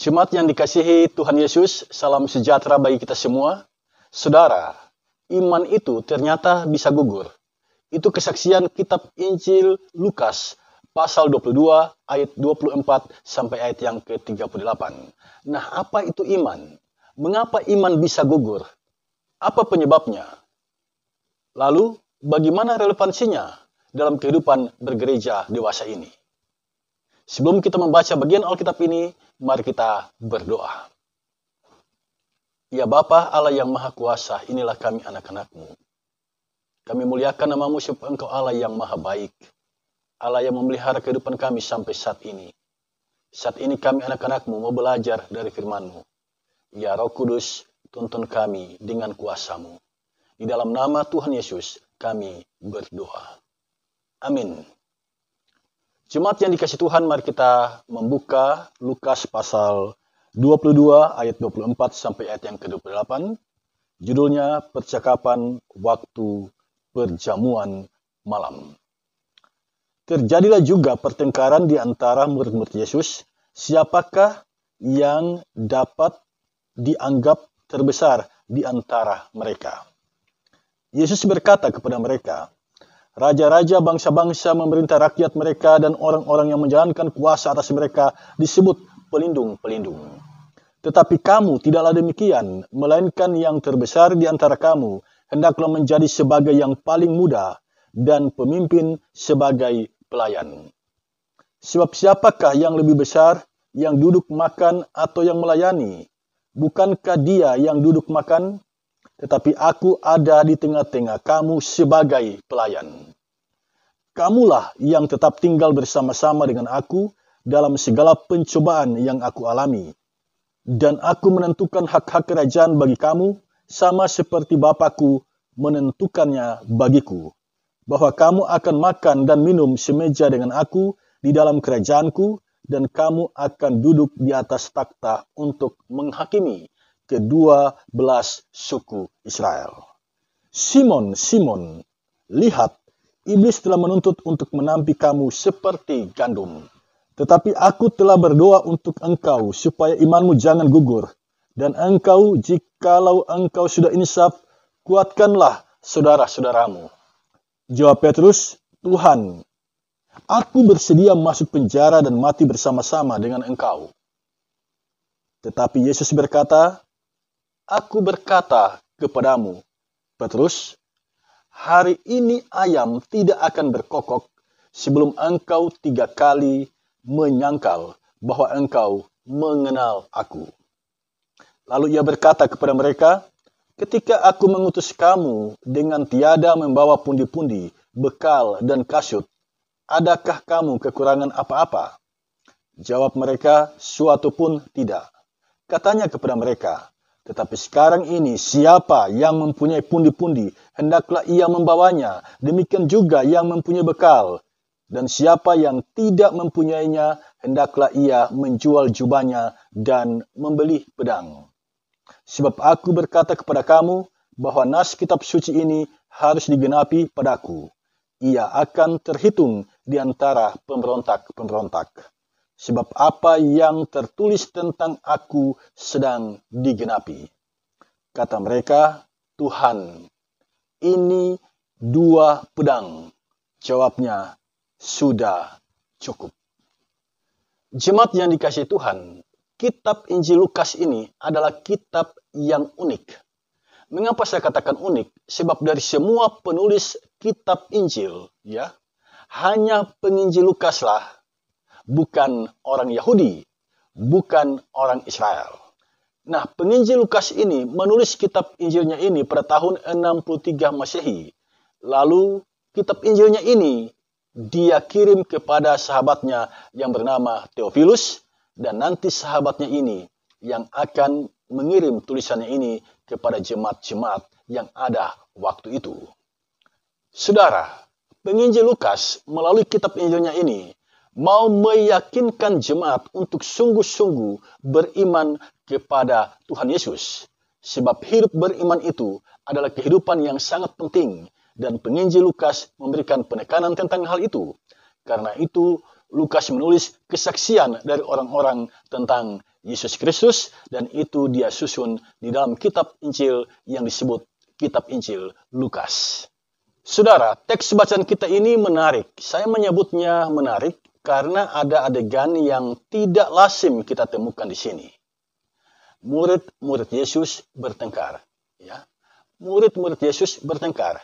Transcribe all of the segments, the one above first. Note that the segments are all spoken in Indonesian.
Jemaat yang dikasihi Tuhan Yesus, salam sejahtera bagi kita semua. Saudara, iman itu ternyata bisa gugur. Itu kesaksian kitab Injil Lukas pasal 22 ayat 24 sampai ayat yang ke-38. Nah, apa itu iman? Mengapa iman bisa gugur? Apa penyebabnya? Lalu, bagaimana relevansinya dalam kehidupan bergereja dewasa ini? Sebelum kita membaca bagian Alkitab ini, mari kita berdoa. Ya Bapa Allah yang Maha Kuasa, inilah kami anak-anakmu. Kami muliakan namamu sebab engkau Allah yang Maha Baik. Allah yang memelihara kehidupan kami sampai saat ini. Saat ini kami anak-anakmu mau belajar dari firmanmu. Ya Roh Kudus, tuntun kami dengan kuasamu. Di dalam nama Tuhan Yesus, kami berdoa. Amin. Jemaat yang dikasih Tuhan, mari kita membuka Lukas pasal 22 ayat 24 sampai ayat yang ke-28. Judulnya Percakapan Waktu Perjamuan Malam. Terjadilah juga pertengkaran di antara murid-murid Yesus, siapakah yang dapat dianggap terbesar di antara mereka. Yesus berkata kepada mereka, Raja-raja bangsa-bangsa memerintah rakyat mereka dan orang-orang yang menjalankan kuasa atas mereka disebut pelindung-pelindung. Tetapi kamu tidaklah demikian, melainkan yang terbesar di antara kamu hendaklah menjadi sebagai yang paling muda dan pemimpin sebagai pelayan. Sebab siapakah yang lebih besar, yang duduk makan atau yang melayani? Bukankah dia yang duduk makan? tetapi aku ada di tengah-tengah kamu sebagai pelayan. Kamulah yang tetap tinggal bersama-sama dengan aku dalam segala pencobaan yang aku alami. Dan aku menentukan hak-hak kerajaan bagi kamu, sama seperti Bapakku menentukannya bagiku. Bahwa kamu akan makan dan minum semeja dengan aku di dalam kerajaanku, dan kamu akan duduk di atas takhta untuk menghakimi kedua belas suku Israel. Simon, Simon, lihat, iblis telah menuntut untuk menampi kamu seperti gandum. Tetapi aku telah berdoa untuk engkau, supaya imanmu jangan gugur. Dan engkau, jikalau engkau sudah insaf, kuatkanlah saudara-saudaramu. Jawab Petrus, Tuhan, aku bersedia masuk penjara dan mati bersama-sama dengan engkau. Tetapi Yesus berkata, aku berkata kepadamu, Petrus, hari ini ayam tidak akan berkokok sebelum engkau tiga kali menyangkal bahwa engkau mengenal aku. Lalu ia berkata kepada mereka, Ketika aku mengutus kamu dengan tiada membawa pundi-pundi, bekal, dan kasut, adakah kamu kekurangan apa-apa? Jawab mereka, suatu pun tidak. Katanya kepada mereka, tetapi sekarang ini siapa yang mempunyai pundi-pundi, hendaklah ia membawanya. Demikian juga yang mempunyai bekal. Dan siapa yang tidak mempunyainya, hendaklah ia menjual jubahnya dan membeli pedang. Sebab aku berkata kepada kamu bahwa nas kitab suci ini harus digenapi padaku. Ia akan terhitung di antara pemberontak-pemberontak sebab apa yang tertulis tentang aku sedang digenapi. Kata mereka, Tuhan, ini dua pedang. Jawabnya, sudah cukup. Jemaat yang dikasih Tuhan, kitab Injil Lukas ini adalah kitab yang unik. Mengapa saya katakan unik? Sebab dari semua penulis kitab Injil, ya, hanya penginjil Lukaslah bukan orang Yahudi, bukan orang Israel. Nah, penginjil Lukas ini menulis kitab Injilnya ini pada tahun 63 Masehi. Lalu kitab Injilnya ini dia kirim kepada sahabatnya yang bernama Theophilus dan nanti sahabatnya ini yang akan mengirim tulisannya ini kepada jemaat-jemaat yang ada waktu itu. Saudara, penginjil Lukas melalui kitab Injilnya ini mau meyakinkan jemaat untuk sungguh-sungguh beriman kepada Tuhan Yesus. Sebab hidup beriman itu adalah kehidupan yang sangat penting dan penginjil Lukas memberikan penekanan tentang hal itu. Karena itu, Lukas menulis kesaksian dari orang-orang tentang Yesus Kristus dan itu dia susun di dalam kitab Injil yang disebut kitab Injil Lukas. Saudara, teks bacaan kita ini menarik. Saya menyebutnya menarik karena ada adegan yang tidak lazim kita temukan di sini. Murid-murid Yesus bertengkar, ya. Murid-murid Yesus bertengkar.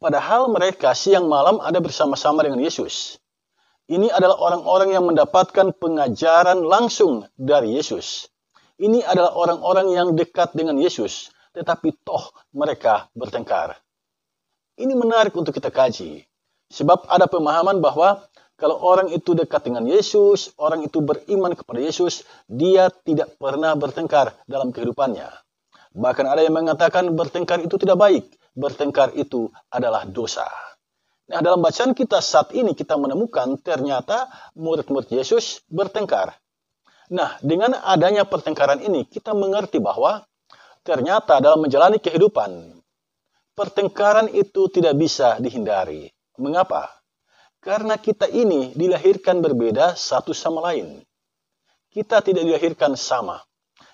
Padahal mereka siang malam ada bersama-sama dengan Yesus. Ini adalah orang-orang yang mendapatkan pengajaran langsung dari Yesus. Ini adalah orang-orang yang dekat dengan Yesus, tetapi toh mereka bertengkar. Ini menarik untuk kita kaji, sebab ada pemahaman bahwa kalau orang itu dekat dengan Yesus, orang itu beriman kepada Yesus, dia tidak pernah bertengkar dalam kehidupannya. Bahkan ada yang mengatakan bertengkar itu tidak baik, bertengkar itu adalah dosa. Nah, dalam bacaan kita saat ini kita menemukan ternyata murid-murid Yesus bertengkar. Nah, dengan adanya pertengkaran ini kita mengerti bahwa ternyata dalam menjalani kehidupan pertengkaran itu tidak bisa dihindari. Mengapa? Karena kita ini dilahirkan berbeda satu sama lain. Kita tidak dilahirkan sama.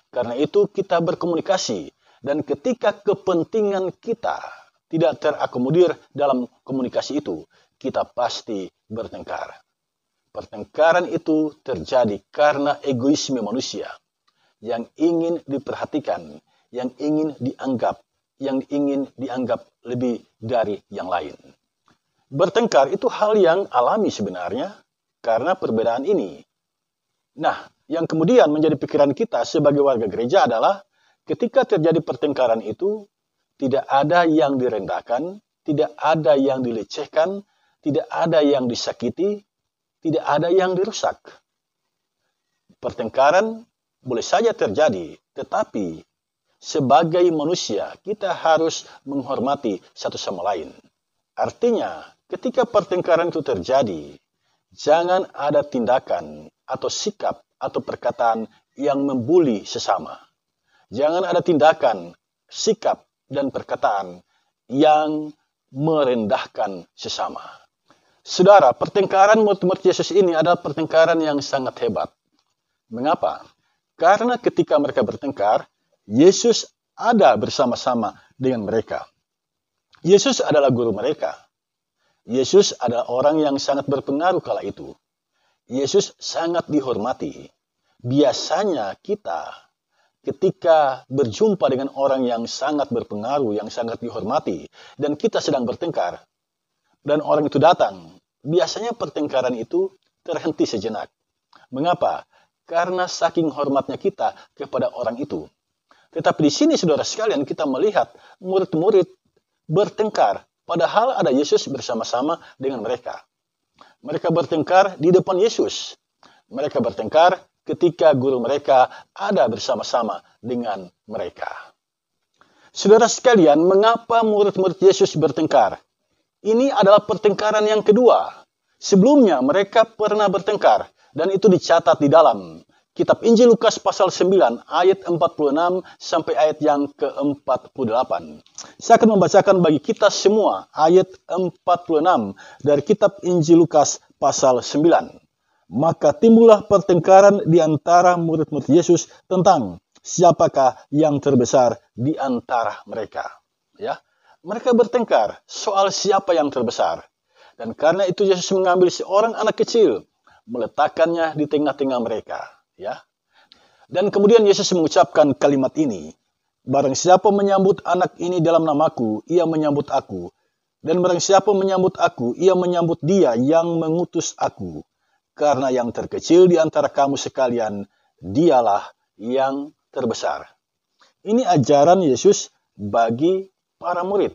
Karena itu kita berkomunikasi. Dan ketika kepentingan kita tidak terakomodir dalam komunikasi itu, kita pasti bertengkar. Pertengkaran itu terjadi karena egoisme manusia yang ingin diperhatikan, yang ingin dianggap, yang ingin dianggap lebih dari yang lain. Bertengkar itu hal yang alami sebenarnya karena perbedaan ini. Nah, yang kemudian menjadi pikiran kita sebagai warga gereja adalah ketika terjadi pertengkaran itu, tidak ada yang direndahkan, tidak ada yang dilecehkan, tidak ada yang disakiti, tidak ada yang dirusak. Pertengkaran boleh saja terjadi, tetapi sebagai manusia kita harus menghormati satu sama lain. Artinya, Ketika pertengkaran itu terjadi, jangan ada tindakan atau sikap atau perkataan yang membuli sesama. Jangan ada tindakan, sikap, dan perkataan yang merendahkan sesama. Saudara, pertengkaran murid-murid Yesus ini adalah pertengkaran yang sangat hebat. Mengapa? Karena ketika mereka bertengkar, Yesus ada bersama-sama dengan mereka. Yesus adalah guru mereka. Yesus adalah orang yang sangat berpengaruh kala itu. Yesus sangat dihormati. Biasanya kita ketika berjumpa dengan orang yang sangat berpengaruh, yang sangat dihormati, dan kita sedang bertengkar, dan orang itu datang, biasanya pertengkaran itu terhenti sejenak. Mengapa? Karena saking hormatnya kita kepada orang itu. Tetapi di sini saudara sekalian kita melihat murid-murid bertengkar Padahal ada Yesus bersama-sama dengan mereka. Mereka bertengkar di depan Yesus. Mereka bertengkar ketika guru mereka ada bersama-sama dengan mereka. Saudara sekalian, mengapa murid-murid Yesus bertengkar? Ini adalah pertengkaran yang kedua. Sebelumnya mereka pernah bertengkar dan itu dicatat di dalam Kitab Injil Lukas pasal 9 ayat 46 sampai ayat yang ke-48. Saya akan membacakan bagi kita semua ayat 46 dari kitab Injil Lukas pasal 9. Maka timbullah pertengkaran di antara murid-murid Yesus tentang siapakah yang terbesar di antara mereka. Ya, mereka bertengkar soal siapa yang terbesar. Dan karena itu Yesus mengambil seorang anak kecil, meletakkannya di tengah-tengah mereka ya. Dan kemudian Yesus mengucapkan kalimat ini, barang siapa menyambut anak ini dalam namaku, ia menyambut aku. Dan barang siapa menyambut aku, ia menyambut dia yang mengutus aku. Karena yang terkecil di antara kamu sekalian, dialah yang terbesar. Ini ajaran Yesus bagi para murid.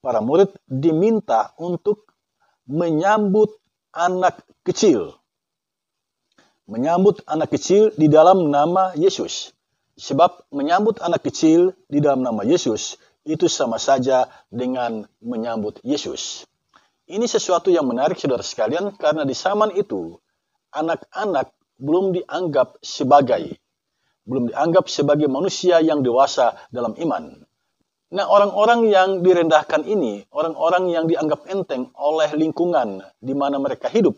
Para murid diminta untuk menyambut anak kecil menyambut anak kecil di dalam nama Yesus. Sebab menyambut anak kecil di dalam nama Yesus itu sama saja dengan menyambut Yesus. Ini sesuatu yang menarik saudara sekalian karena di zaman itu anak-anak belum dianggap sebagai belum dianggap sebagai manusia yang dewasa dalam iman. Nah, orang-orang yang direndahkan ini, orang-orang yang dianggap enteng oleh lingkungan di mana mereka hidup,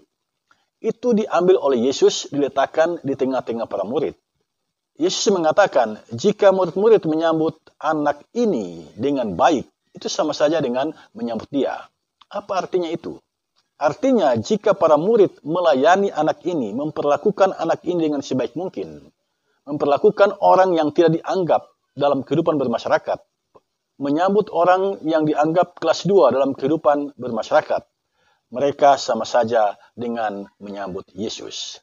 itu diambil oleh Yesus diletakkan di tengah-tengah para murid. Yesus mengatakan, jika murid-murid menyambut anak ini dengan baik, itu sama saja dengan menyambut dia. Apa artinya itu? Artinya, jika para murid melayani anak ini, memperlakukan anak ini dengan sebaik mungkin, memperlakukan orang yang tidak dianggap dalam kehidupan bermasyarakat, menyambut orang yang dianggap kelas 2 dalam kehidupan bermasyarakat, mereka sama saja dengan menyambut Yesus.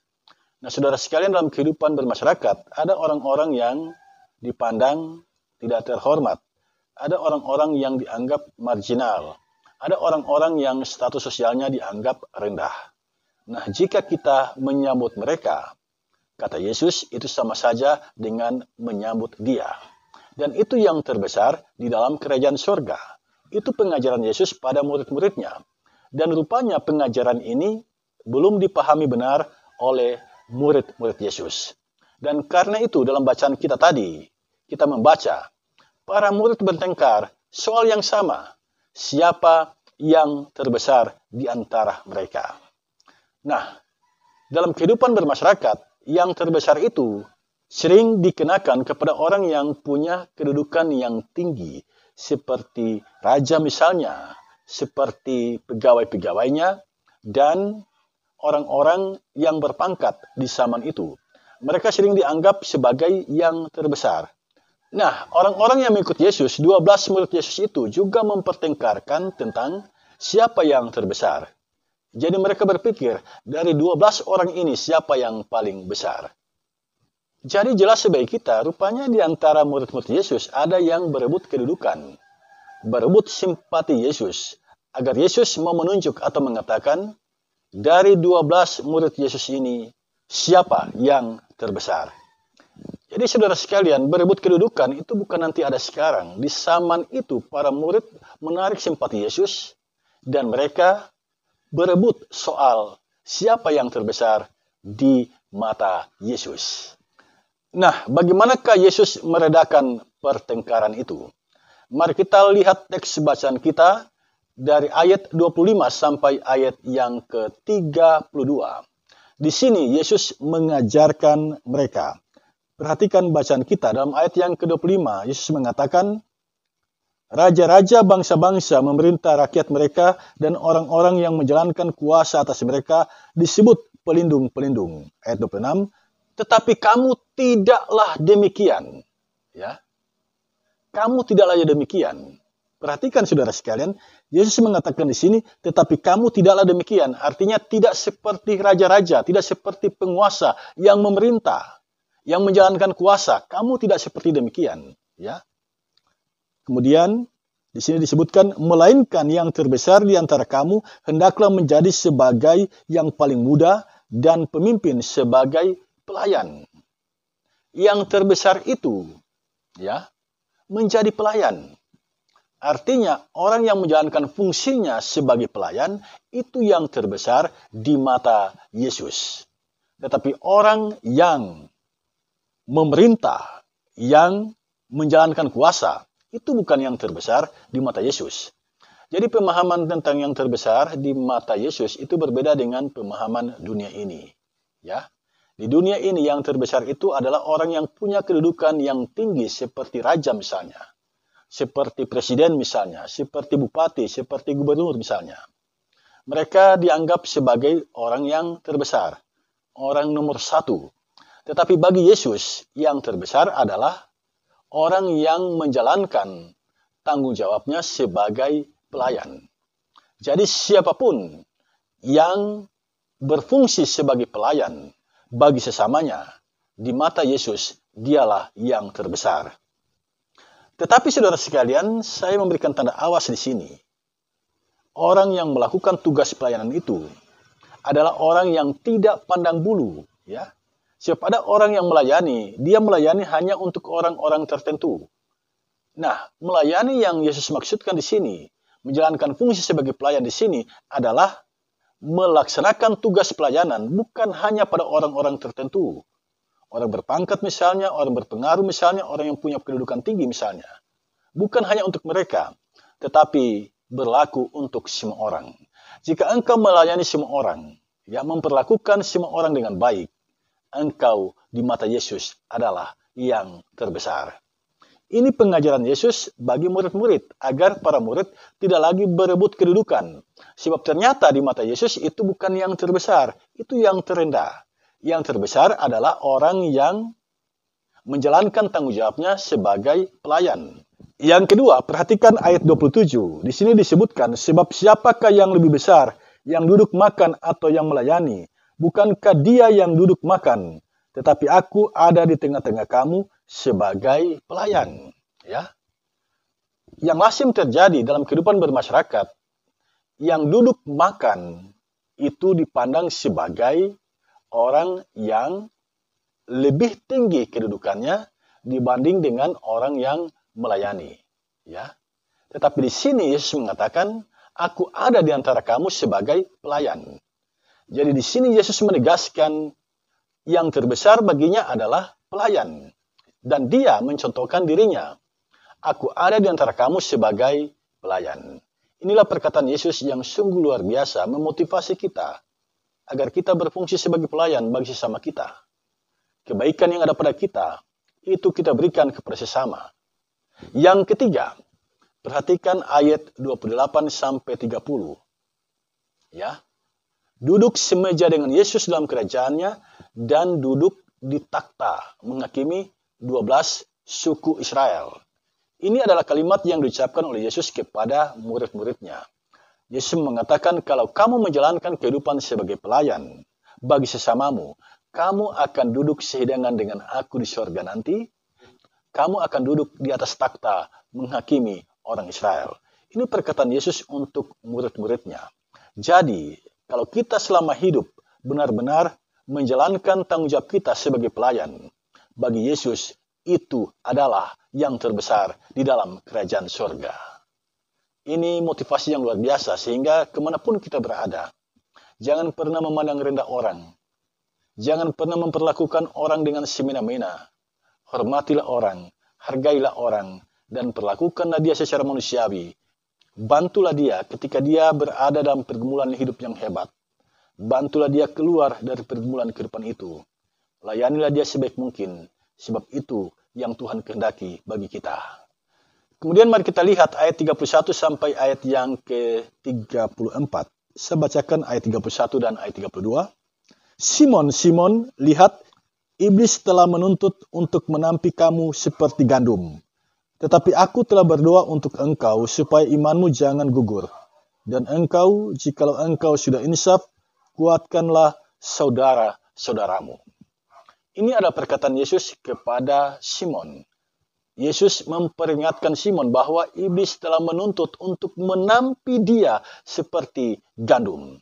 Nah, saudara sekalian dalam kehidupan bermasyarakat, ada orang-orang yang dipandang tidak terhormat. Ada orang-orang yang dianggap marginal. Ada orang-orang yang status sosialnya dianggap rendah. Nah, jika kita menyambut mereka, kata Yesus, itu sama saja dengan menyambut dia. Dan itu yang terbesar di dalam kerajaan surga. Itu pengajaran Yesus pada murid-muridnya. Dan rupanya pengajaran ini belum dipahami benar oleh murid-murid Yesus. Dan karena itu dalam bacaan kita tadi, kita membaca, para murid bertengkar soal yang sama, siapa yang terbesar di antara mereka. Nah, dalam kehidupan bermasyarakat, yang terbesar itu sering dikenakan kepada orang yang punya kedudukan yang tinggi, seperti raja misalnya, seperti pegawai-pegawainya dan orang-orang yang berpangkat di zaman itu. Mereka sering dianggap sebagai yang terbesar. Nah, orang-orang yang mengikut Yesus, 12 murid Yesus itu juga mempertengkarkan tentang siapa yang terbesar. Jadi mereka berpikir, dari 12 orang ini siapa yang paling besar? Jadi jelas sebaik kita, rupanya di antara murid-murid Yesus ada yang berebut kedudukan berebut simpati Yesus agar Yesus mau menunjuk atau mengatakan dari 12 murid Yesus ini siapa yang terbesar. Jadi saudara sekalian, berebut kedudukan itu bukan nanti ada sekarang. Di zaman itu para murid menarik simpati Yesus dan mereka berebut soal siapa yang terbesar di mata Yesus. Nah, bagaimanakah Yesus meredakan pertengkaran itu? Mari kita lihat teks bacaan kita dari ayat 25 sampai ayat yang ke-32. Di sini Yesus mengajarkan mereka. Perhatikan bacaan kita dalam ayat yang ke-25. Yesus mengatakan, Raja-raja bangsa-bangsa memerintah rakyat mereka dan orang-orang yang menjalankan kuasa atas mereka disebut pelindung-pelindung. Ayat 26, tetapi kamu tidaklah demikian. Ya kamu tidaklah layak demikian. Perhatikan saudara sekalian, Yesus mengatakan di sini, tetapi kamu tidaklah demikian. Artinya tidak seperti raja-raja, tidak seperti penguasa yang memerintah, yang menjalankan kuasa. Kamu tidak seperti demikian. Ya. Kemudian di sini disebutkan, melainkan yang terbesar di antara kamu hendaklah menjadi sebagai yang paling muda dan pemimpin sebagai pelayan. Yang terbesar itu, ya, menjadi pelayan. Artinya, orang yang menjalankan fungsinya sebagai pelayan itu yang terbesar di mata Yesus. Tetapi orang yang memerintah, yang menjalankan kuasa, itu bukan yang terbesar di mata Yesus. Jadi pemahaman tentang yang terbesar di mata Yesus itu berbeda dengan pemahaman dunia ini. Ya, di dunia ini yang terbesar itu adalah orang yang punya kedudukan yang tinggi seperti raja misalnya, seperti presiden misalnya, seperti bupati, seperti gubernur misalnya. Mereka dianggap sebagai orang yang terbesar, orang nomor satu. Tetapi bagi Yesus yang terbesar adalah orang yang menjalankan tanggung jawabnya sebagai pelayan. Jadi siapapun yang berfungsi sebagai pelayan bagi sesamanya. Di mata Yesus, dialah yang terbesar. Tetapi saudara sekalian, saya memberikan tanda awas di sini. Orang yang melakukan tugas pelayanan itu adalah orang yang tidak pandang bulu, ya. Siapa ada orang yang melayani, dia melayani hanya untuk orang-orang tertentu. Nah, melayani yang Yesus maksudkan di sini, menjalankan fungsi sebagai pelayan di sini adalah melaksanakan tugas pelayanan bukan hanya pada orang-orang tertentu. Orang berpangkat misalnya, orang berpengaruh misalnya, orang yang punya kedudukan tinggi misalnya. Bukan hanya untuk mereka, tetapi berlaku untuk semua orang. Jika engkau melayani semua orang, yang memperlakukan semua orang dengan baik, engkau di mata Yesus adalah yang terbesar. Ini pengajaran Yesus bagi murid-murid agar para murid tidak lagi berebut kedudukan. Sebab ternyata di mata Yesus itu bukan yang terbesar, itu yang terendah. Yang terbesar adalah orang yang menjalankan tanggung jawabnya sebagai pelayan. Yang kedua, perhatikan ayat 27. Di sini disebutkan, sebab siapakah yang lebih besar, yang duduk makan atau yang melayani? Bukankah dia yang duduk makan? Tetapi aku ada di tengah-tengah kamu sebagai pelayan, ya. Yang lazim terjadi dalam kehidupan bermasyarakat, yang duduk makan itu dipandang sebagai orang yang lebih tinggi kedudukannya dibanding dengan orang yang melayani, ya. Tetapi di sini Yesus mengatakan, "Aku ada di antara kamu sebagai pelayan." Jadi di sini Yesus menegaskan yang terbesar baginya adalah pelayan dan dia mencontohkan dirinya. Aku ada di antara kamu sebagai pelayan. Inilah perkataan Yesus yang sungguh luar biasa memotivasi kita agar kita berfungsi sebagai pelayan bagi sesama kita. Kebaikan yang ada pada kita itu kita berikan kepada sesama. Yang ketiga, perhatikan ayat 28 sampai 30. Ya, duduk semeja dengan Yesus dalam kerajaannya dan duduk di takhta menghakimi 12 suku Israel. Ini adalah kalimat yang diucapkan oleh Yesus kepada murid-muridnya. Yesus mengatakan kalau kamu menjalankan kehidupan sebagai pelayan bagi sesamamu, kamu akan duduk sehidangan dengan aku di surga nanti. Kamu akan duduk di atas takhta menghakimi orang Israel. Ini perkataan Yesus untuk murid-muridnya. Jadi, kalau kita selama hidup benar-benar menjalankan tanggung jawab kita sebagai pelayan, bagi Yesus itu adalah yang terbesar di dalam kerajaan surga. Ini motivasi yang luar biasa sehingga kemanapun kita berada, jangan pernah memandang rendah orang. Jangan pernah memperlakukan orang dengan semena-mena. Hormatilah orang, hargailah orang, dan perlakukanlah dia secara manusiawi. Bantulah dia ketika dia berada dalam pergumulan hidup yang hebat. Bantulah dia keluar dari pergumulan kehidupan itu. Layanilah dia sebaik mungkin, sebab itu yang Tuhan kehendaki bagi kita. Kemudian mari kita lihat ayat 31 sampai ayat yang ke-34. Saya bacakan ayat 31 dan ayat 32. Simon, Simon, lihat iblis telah menuntut untuk menampi kamu seperti gandum. Tetapi aku telah berdoa untuk engkau supaya imanmu jangan gugur. Dan engkau, jikalau engkau sudah insaf, kuatkanlah saudara-saudaramu. Ini adalah perkataan Yesus kepada Simon. Yesus memperingatkan Simon bahwa iblis telah menuntut untuk menampi dia seperti gandum.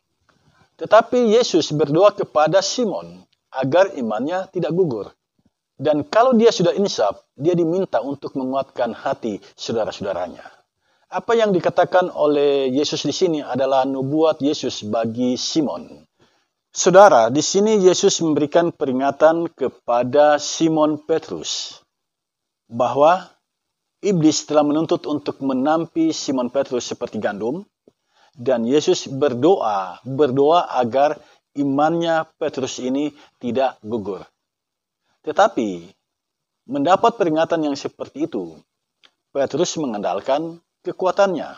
Tetapi Yesus berdoa kepada Simon agar imannya tidak gugur. Dan kalau dia sudah insaf, dia diminta untuk menguatkan hati saudara-saudaranya. Apa yang dikatakan oleh Yesus di sini adalah nubuat Yesus bagi Simon. Saudara, di sini Yesus memberikan peringatan kepada Simon Petrus bahwa iblis telah menuntut untuk menampi Simon Petrus seperti gandum dan Yesus berdoa, berdoa agar imannya Petrus ini tidak gugur. Tetapi mendapat peringatan yang seperti itu, Petrus mengandalkan kekuatannya.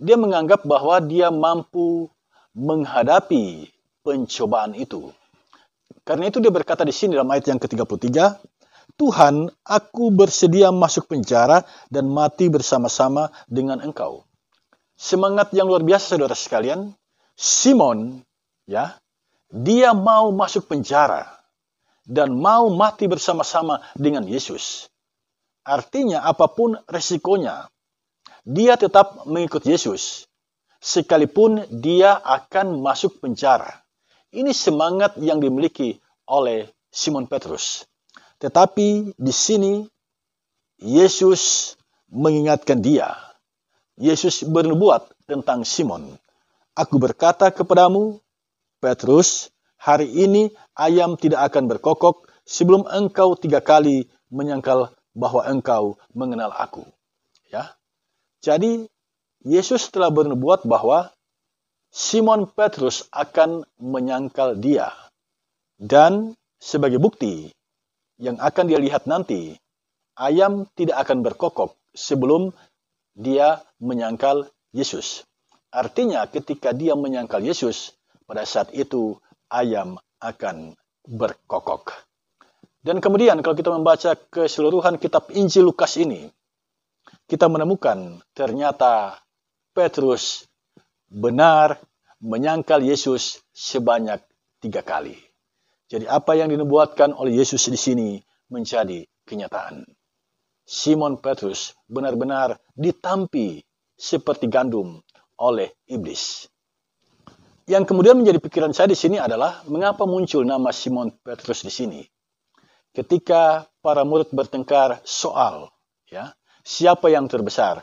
Dia menganggap bahwa dia mampu menghadapi pencobaan itu. Karena itu dia berkata di sini dalam ayat yang ke-33, Tuhan, aku bersedia masuk penjara dan mati bersama-sama dengan engkau. Semangat yang luar biasa saudara sekalian, Simon ya, dia mau masuk penjara dan mau mati bersama-sama dengan Yesus. Artinya apapun resikonya, dia tetap mengikut Yesus sekalipun dia akan masuk penjara. Ini semangat yang dimiliki oleh Simon Petrus. Tetapi di sini Yesus mengingatkan dia. Yesus bernubuat tentang Simon. Aku berkata kepadamu, Petrus, hari ini ayam tidak akan berkokok sebelum engkau tiga kali menyangkal bahwa engkau mengenal aku. Ya. Jadi Yesus telah bernubuat bahwa Simon Petrus akan menyangkal dia. Dan sebagai bukti yang akan dia lihat nanti, ayam tidak akan berkokok sebelum dia menyangkal Yesus. Artinya ketika dia menyangkal Yesus, pada saat itu ayam akan berkokok. Dan kemudian kalau kita membaca keseluruhan kitab Injil Lukas ini, kita menemukan ternyata Petrus benar menyangkal Yesus sebanyak tiga kali. Jadi apa yang dinubuatkan oleh Yesus di sini menjadi kenyataan. Simon Petrus benar-benar ditampi seperti gandum oleh iblis. Yang kemudian menjadi pikiran saya di sini adalah mengapa muncul nama Simon Petrus di sini? Ketika para murid bertengkar soal ya, siapa yang terbesar?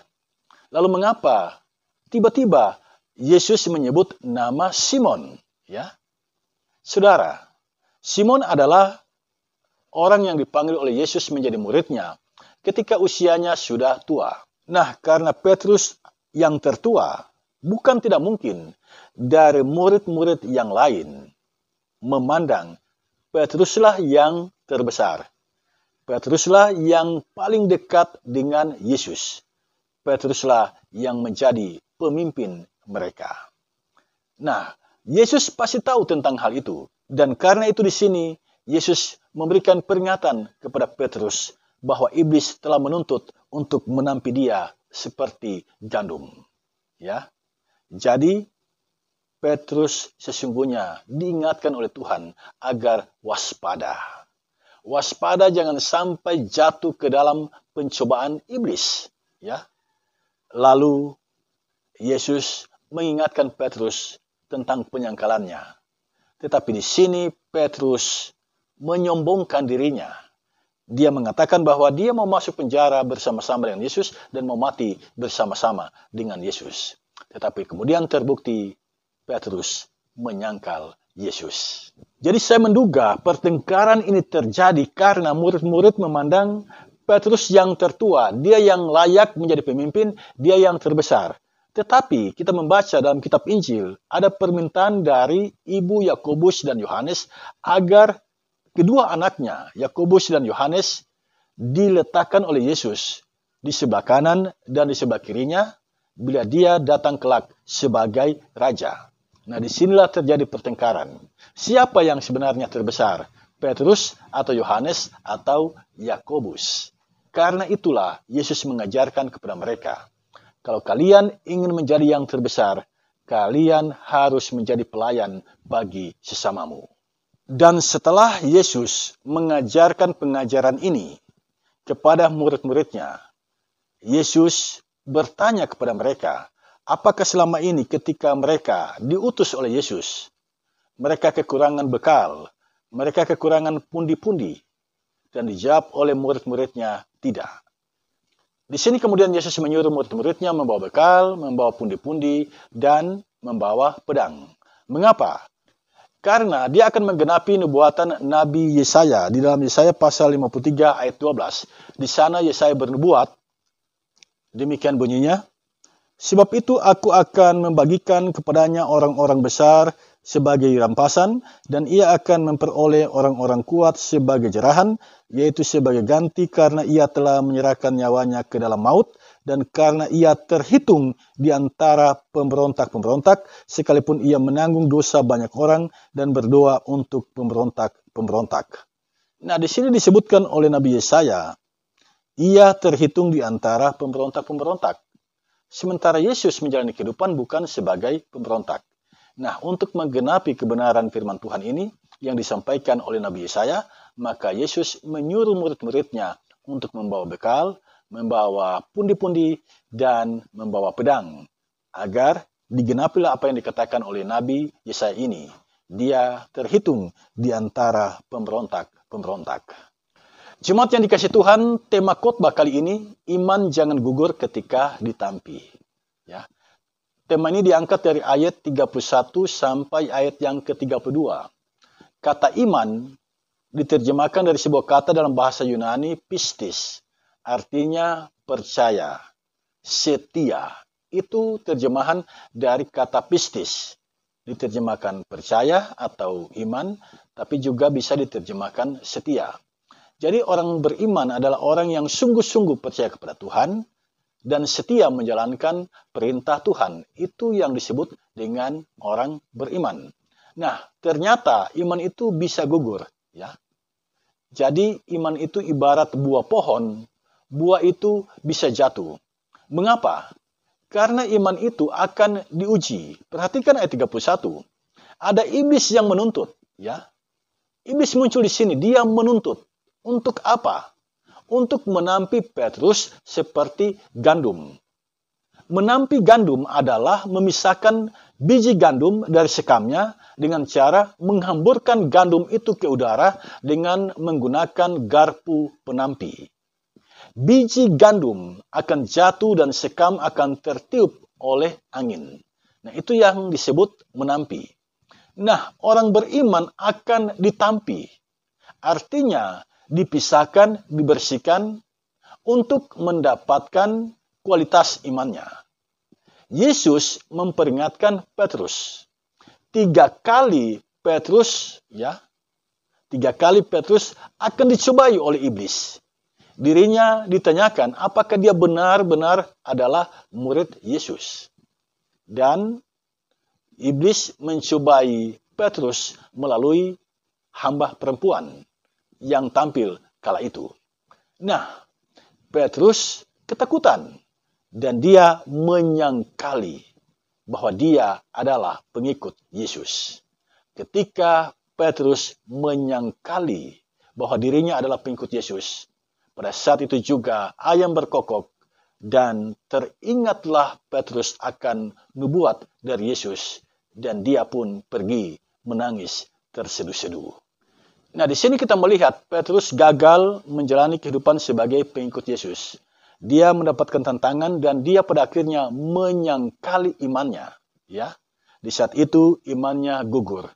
Lalu mengapa tiba-tiba Yesus menyebut nama Simon, ya. Saudara, Simon adalah orang yang dipanggil oleh Yesus menjadi muridnya ketika usianya sudah tua. Nah, karena Petrus yang tertua, bukan tidak mungkin dari murid-murid yang lain memandang Petruslah yang terbesar. Petruslah yang paling dekat dengan Yesus. Petruslah yang menjadi pemimpin mereka. Nah, Yesus pasti tahu tentang hal itu. Dan karena itu di sini, Yesus memberikan peringatan kepada Petrus bahwa iblis telah menuntut untuk menampi dia seperti gandum. Ya. Jadi Petrus sesungguhnya diingatkan oleh Tuhan agar waspada. Waspada jangan sampai jatuh ke dalam pencobaan iblis, ya. Lalu Yesus mengingatkan Petrus tentang penyangkalannya. Tetapi di sini Petrus menyombongkan dirinya. Dia mengatakan bahwa dia mau masuk penjara bersama-sama dengan Yesus dan mau mati bersama-sama dengan Yesus. Tetapi kemudian terbukti Petrus menyangkal Yesus. Jadi saya menduga pertengkaran ini terjadi karena murid-murid memandang Petrus yang tertua, dia yang layak menjadi pemimpin, dia yang terbesar. Tetapi kita membaca dalam kitab Injil ada permintaan dari ibu Yakobus dan Yohanes agar kedua anaknya Yakobus dan Yohanes diletakkan oleh Yesus di sebelah kanan dan di sebelah kirinya bila dia datang kelak sebagai raja. Nah, disinilah terjadi pertengkaran. Siapa yang sebenarnya terbesar? Petrus atau Yohanes atau Yakobus? Karena itulah Yesus mengajarkan kepada mereka kalau kalian ingin menjadi yang terbesar, kalian harus menjadi pelayan bagi sesamamu. Dan setelah Yesus mengajarkan pengajaran ini kepada murid-muridnya, Yesus bertanya kepada mereka, apakah selama ini ketika mereka diutus oleh Yesus, mereka kekurangan bekal, mereka kekurangan pundi-pundi, dan dijawab oleh murid-muridnya, tidak. Di sini kemudian Yesus menyuruh murid-muridnya membawa bekal, membawa pundi-pundi, dan membawa pedang. Mengapa? Karena dia akan menggenapi nubuatan Nabi Yesaya di dalam Yesaya pasal 53 ayat 12. Di sana Yesaya bernubuat, demikian bunyinya, Sebab itu aku akan membagikan kepadanya orang-orang besar sebagai rampasan dan ia akan memperoleh orang-orang kuat sebagai jerahan yaitu sebagai ganti karena ia telah menyerahkan nyawanya ke dalam maut dan karena ia terhitung di antara pemberontak-pemberontak sekalipun ia menanggung dosa banyak orang dan berdoa untuk pemberontak-pemberontak. Nah, di sini disebutkan oleh Nabi Yesaya, ia terhitung di antara pemberontak-pemberontak. Sementara Yesus menjalani kehidupan bukan sebagai pemberontak. Nah, untuk menggenapi kebenaran firman Tuhan ini yang disampaikan oleh Nabi Yesaya, maka Yesus menyuruh murid-muridnya untuk membawa bekal, membawa pundi-pundi, dan membawa pedang, agar digenapilah apa yang dikatakan oleh Nabi Yesaya ini. Dia terhitung di antara pemberontak-pemberontak. Jemaat yang dikasih Tuhan, tema khotbah kali ini, iman jangan gugur ketika ditampi. Tema ini diangkat dari ayat 31 sampai ayat yang ke-32. Kata iman diterjemahkan dari sebuah kata dalam bahasa Yunani pistis, artinya percaya, setia. Itu terjemahan dari kata pistis. Diterjemahkan percaya atau iman, tapi juga bisa diterjemahkan setia. Jadi orang beriman adalah orang yang sungguh-sungguh percaya kepada Tuhan, dan setia menjalankan perintah Tuhan. Itu yang disebut dengan orang beriman. Nah, ternyata iman itu bisa gugur, ya. Jadi iman itu ibarat buah pohon, buah itu bisa jatuh. Mengapa? Karena iman itu akan diuji. Perhatikan ayat 31. Ada iblis yang menuntut, ya. Iblis muncul di sini, dia menuntut. Untuk apa? untuk menampi Petrus seperti gandum. Menampi gandum adalah memisahkan biji gandum dari sekamnya dengan cara menghamburkan gandum itu ke udara dengan menggunakan garpu penampi. Biji gandum akan jatuh dan sekam akan tertiup oleh angin. Nah, itu yang disebut menampi. Nah, orang beriman akan ditampi. Artinya, dipisahkan, dibersihkan untuk mendapatkan kualitas imannya. Yesus memperingatkan Petrus. Tiga kali Petrus ya, tiga kali Petrus akan dicobai oleh iblis. Dirinya ditanyakan apakah dia benar-benar adalah murid Yesus. Dan iblis mencobai Petrus melalui hamba perempuan yang tampil kala itu. Nah, Petrus ketakutan dan dia menyangkali bahwa dia adalah pengikut Yesus. Ketika Petrus menyangkali bahwa dirinya adalah pengikut Yesus, pada saat itu juga ayam berkokok dan teringatlah Petrus akan nubuat dari Yesus dan dia pun pergi menangis terseduh-seduh. Nah, di sini kita melihat Petrus gagal menjalani kehidupan sebagai pengikut Yesus. Dia mendapatkan tantangan dan dia pada akhirnya menyangkali imannya, ya. Di saat itu imannya gugur.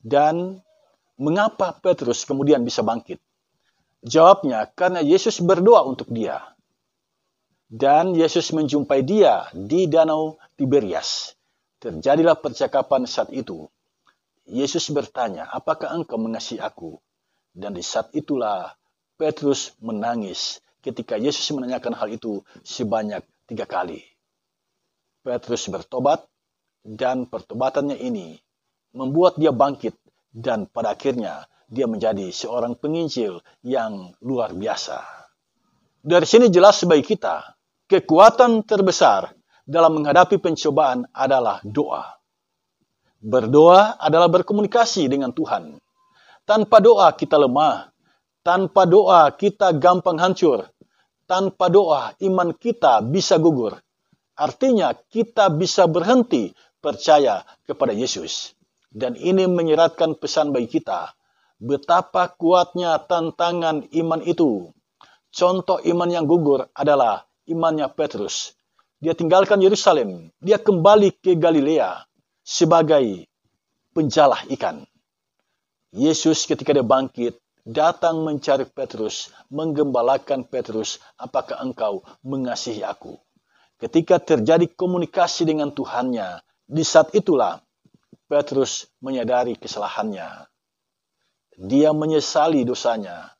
Dan mengapa Petrus kemudian bisa bangkit? Jawabnya karena Yesus berdoa untuk dia. Dan Yesus menjumpai dia di danau Tiberias. Terjadilah percakapan saat itu Yesus bertanya, apakah engkau mengasihi aku? Dan di saat itulah Petrus menangis ketika Yesus menanyakan hal itu sebanyak tiga kali. Petrus bertobat dan pertobatannya ini membuat dia bangkit dan pada akhirnya dia menjadi seorang penginjil yang luar biasa. Dari sini jelas bagi kita, kekuatan terbesar dalam menghadapi pencobaan adalah doa. Berdoa adalah berkomunikasi dengan Tuhan. Tanpa doa kita lemah. Tanpa doa kita gampang hancur. Tanpa doa iman kita bisa gugur. Artinya kita bisa berhenti percaya kepada Yesus. Dan ini menyeratkan pesan bagi kita. Betapa kuatnya tantangan iman itu. Contoh iman yang gugur adalah imannya Petrus. Dia tinggalkan Yerusalem. Dia kembali ke Galilea sebagai penjalah ikan. Yesus ketika dia bangkit, datang mencari Petrus, menggembalakan Petrus, apakah engkau mengasihi aku? Ketika terjadi komunikasi dengan Tuhannya, di saat itulah Petrus menyadari kesalahannya. Dia menyesali dosanya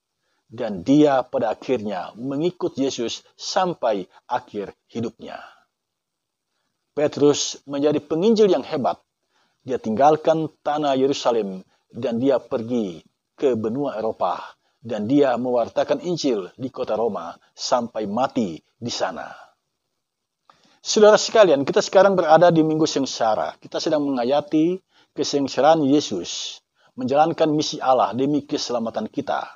dan dia pada akhirnya mengikut Yesus sampai akhir hidupnya. Petrus menjadi penginjil yang hebat. Dia tinggalkan tanah Yerusalem dan dia pergi ke benua Eropa dan dia mewartakan Injil di kota Roma sampai mati di sana. Saudara sekalian, kita sekarang berada di Minggu Sengsara. Kita sedang menghayati kesengsaraan Yesus, menjalankan misi Allah demi keselamatan kita.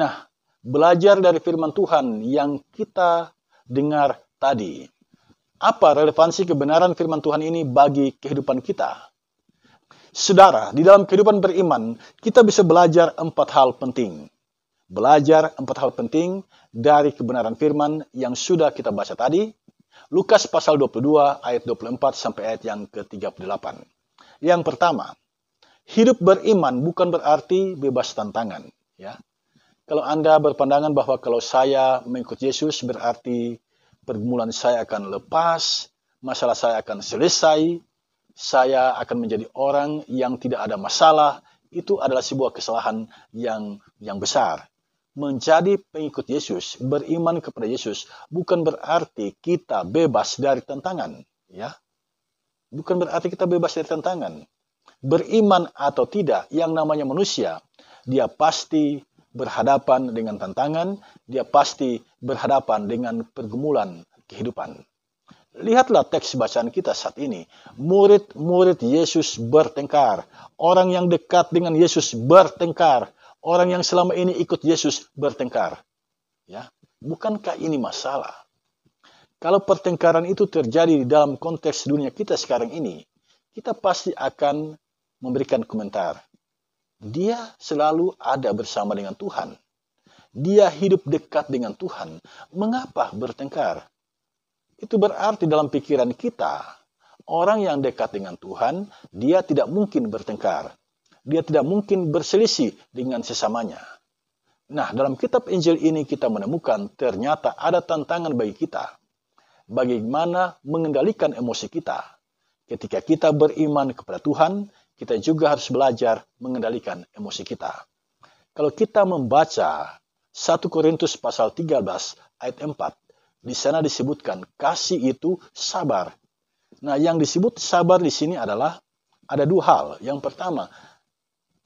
Nah, belajar dari firman Tuhan yang kita dengar tadi. Apa relevansi kebenaran firman Tuhan ini bagi kehidupan kita? Saudara, di dalam kehidupan beriman, kita bisa belajar empat hal penting. Belajar empat hal penting dari kebenaran firman yang sudah kita baca tadi, Lukas pasal 22 ayat 24 sampai ayat yang ke-38. Yang pertama, hidup beriman bukan berarti bebas tantangan, ya. Kalau Anda berpandangan bahwa kalau saya mengikut Yesus berarti pergumulan saya akan lepas, masalah saya akan selesai, saya akan menjadi orang yang tidak ada masalah, itu adalah sebuah kesalahan yang yang besar. Menjadi pengikut Yesus, beriman kepada Yesus bukan berarti kita bebas dari tantangan, ya. Bukan berarti kita bebas dari tantangan. Beriman atau tidak, yang namanya manusia, dia pasti berhadapan dengan tantangan, dia pasti berhadapan dengan pergumulan kehidupan. Lihatlah teks bacaan kita saat ini. Murid-murid Yesus bertengkar. Orang yang dekat dengan Yesus bertengkar. Orang yang selama ini ikut Yesus bertengkar. Ya, bukankah ini masalah? Kalau pertengkaran itu terjadi di dalam konteks dunia kita sekarang ini, kita pasti akan memberikan komentar. Dia selalu ada bersama dengan Tuhan dia hidup dekat dengan Tuhan, mengapa bertengkar? Itu berarti dalam pikiran kita, orang yang dekat dengan Tuhan, dia tidak mungkin bertengkar. Dia tidak mungkin berselisih dengan sesamanya. Nah, dalam kitab Injil ini kita menemukan ternyata ada tantangan bagi kita. Bagaimana mengendalikan emosi kita. Ketika kita beriman kepada Tuhan, kita juga harus belajar mengendalikan emosi kita. Kalau kita membaca 1 Korintus pasal 13 ayat 4. Di sana disebutkan kasih itu sabar. Nah, yang disebut sabar di sini adalah ada dua hal. Yang pertama,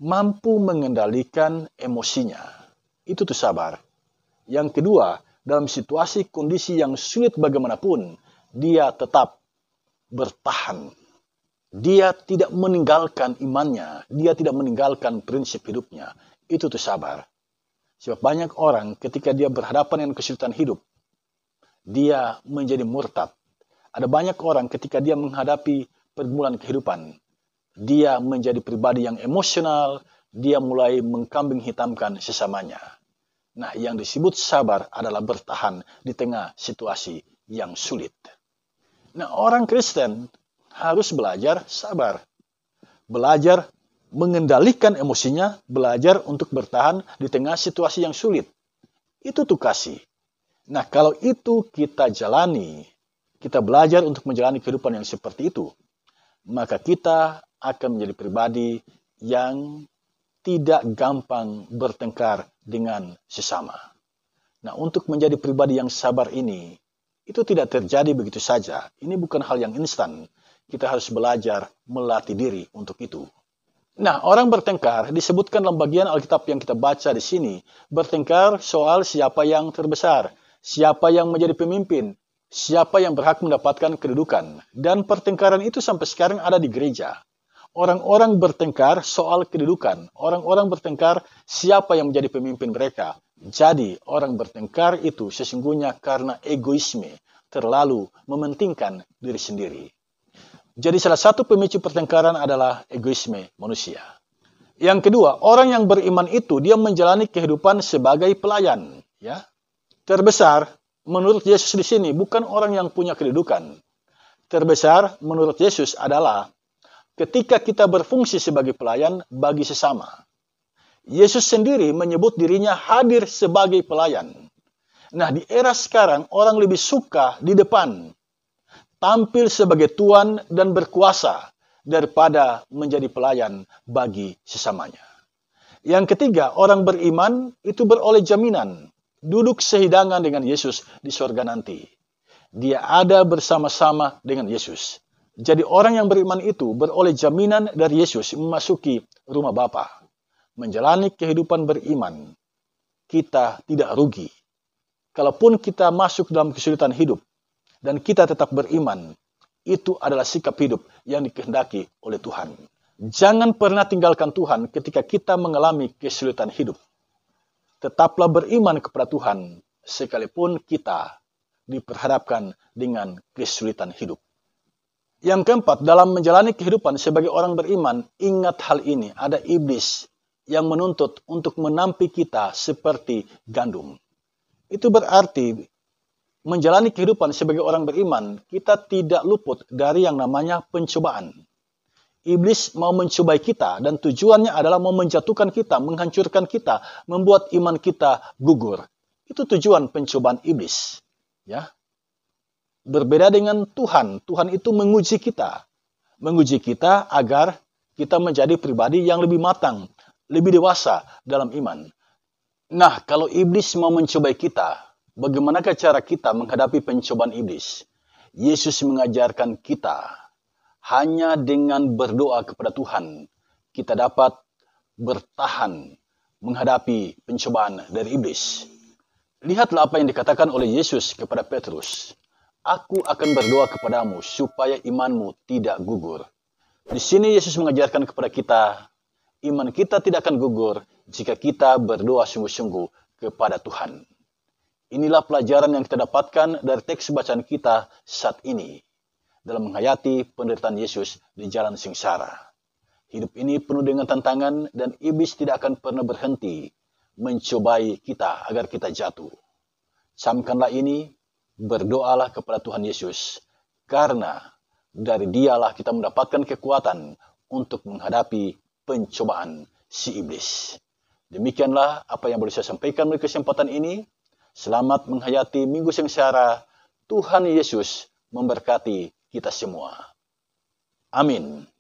mampu mengendalikan emosinya. Itu tuh sabar. Yang kedua, dalam situasi kondisi yang sulit bagaimanapun, dia tetap bertahan. Dia tidak meninggalkan imannya, dia tidak meninggalkan prinsip hidupnya. Itu tuh sabar. Sebab banyak orang ketika dia berhadapan dengan kesulitan hidup, dia menjadi murtad. Ada banyak orang ketika dia menghadapi pergumulan kehidupan, dia menjadi pribadi yang emosional, dia mulai mengkambing hitamkan sesamanya. Nah, yang disebut sabar adalah bertahan di tengah situasi yang sulit. Nah, orang Kristen harus belajar sabar. Belajar mengendalikan emosinya, belajar untuk bertahan di tengah situasi yang sulit. Itu tuh kasih. Nah, kalau itu kita jalani, kita belajar untuk menjalani kehidupan yang seperti itu, maka kita akan menjadi pribadi yang tidak gampang bertengkar dengan sesama. Nah, untuk menjadi pribadi yang sabar ini, itu tidak terjadi begitu saja. Ini bukan hal yang instan. Kita harus belajar melatih diri untuk itu. Nah, orang bertengkar disebutkan dalam bagian Alkitab yang kita baca di sini. Bertengkar soal siapa yang terbesar, siapa yang menjadi pemimpin, siapa yang berhak mendapatkan kedudukan. Dan pertengkaran itu sampai sekarang ada di gereja. Orang-orang bertengkar soal kedudukan. Orang-orang bertengkar siapa yang menjadi pemimpin mereka. Jadi, orang bertengkar itu sesungguhnya karena egoisme, terlalu mementingkan diri sendiri. Jadi salah satu pemicu pertengkaran adalah egoisme manusia. Yang kedua, orang yang beriman itu dia menjalani kehidupan sebagai pelayan, ya. Terbesar menurut Yesus di sini bukan orang yang punya kedudukan. Terbesar menurut Yesus adalah ketika kita berfungsi sebagai pelayan bagi sesama. Yesus sendiri menyebut dirinya hadir sebagai pelayan. Nah, di era sekarang orang lebih suka di depan tampil sebagai tuan dan berkuasa daripada menjadi pelayan bagi sesamanya. Yang ketiga, orang beriman itu beroleh jaminan duduk sehidangan dengan Yesus di surga nanti. Dia ada bersama-sama dengan Yesus. Jadi orang yang beriman itu beroleh jaminan dari Yesus memasuki rumah Bapa. Menjalani kehidupan beriman, kita tidak rugi. Kalaupun kita masuk dalam kesulitan hidup, dan kita tetap beriman. Itu adalah sikap hidup yang dikehendaki oleh Tuhan. Jangan pernah tinggalkan Tuhan ketika kita mengalami kesulitan hidup. Tetaplah beriman kepada Tuhan sekalipun kita diperhadapkan dengan kesulitan hidup. Yang keempat, dalam menjalani kehidupan sebagai orang beriman, ingat hal ini, ada iblis yang menuntut untuk menampi kita seperti gandum. Itu berarti menjalani kehidupan sebagai orang beriman, kita tidak luput dari yang namanya pencobaan. Iblis mau mencobai kita dan tujuannya adalah mau menjatuhkan kita, menghancurkan kita, membuat iman kita gugur. Itu tujuan pencobaan iblis. Ya. Berbeda dengan Tuhan, Tuhan itu menguji kita. Menguji kita agar kita menjadi pribadi yang lebih matang, lebih dewasa dalam iman. Nah, kalau iblis mau mencobai kita, bagaimanakah cara kita menghadapi pencobaan iblis? Yesus mengajarkan kita hanya dengan berdoa kepada Tuhan kita dapat bertahan menghadapi pencobaan dari iblis. Lihatlah apa yang dikatakan oleh Yesus kepada Petrus. Aku akan berdoa kepadamu supaya imanmu tidak gugur. Di sini Yesus mengajarkan kepada kita, iman kita tidak akan gugur jika kita berdoa sungguh-sungguh kepada Tuhan. Inilah pelajaran yang kita dapatkan dari teks bacaan kita saat ini dalam menghayati penderitaan Yesus di jalan sengsara. Hidup ini penuh dengan tantangan dan iblis tidak akan pernah berhenti mencobai kita agar kita jatuh. Samkanlah ini, berdoalah kepada Tuhan Yesus, karena dari dialah kita mendapatkan kekuatan untuk menghadapi pencobaan si iblis. Demikianlah apa yang boleh saya sampaikan melalui kesempatan ini. Selamat menghayati Minggu Sengsara. Tuhan Yesus memberkati kita semua. Amin.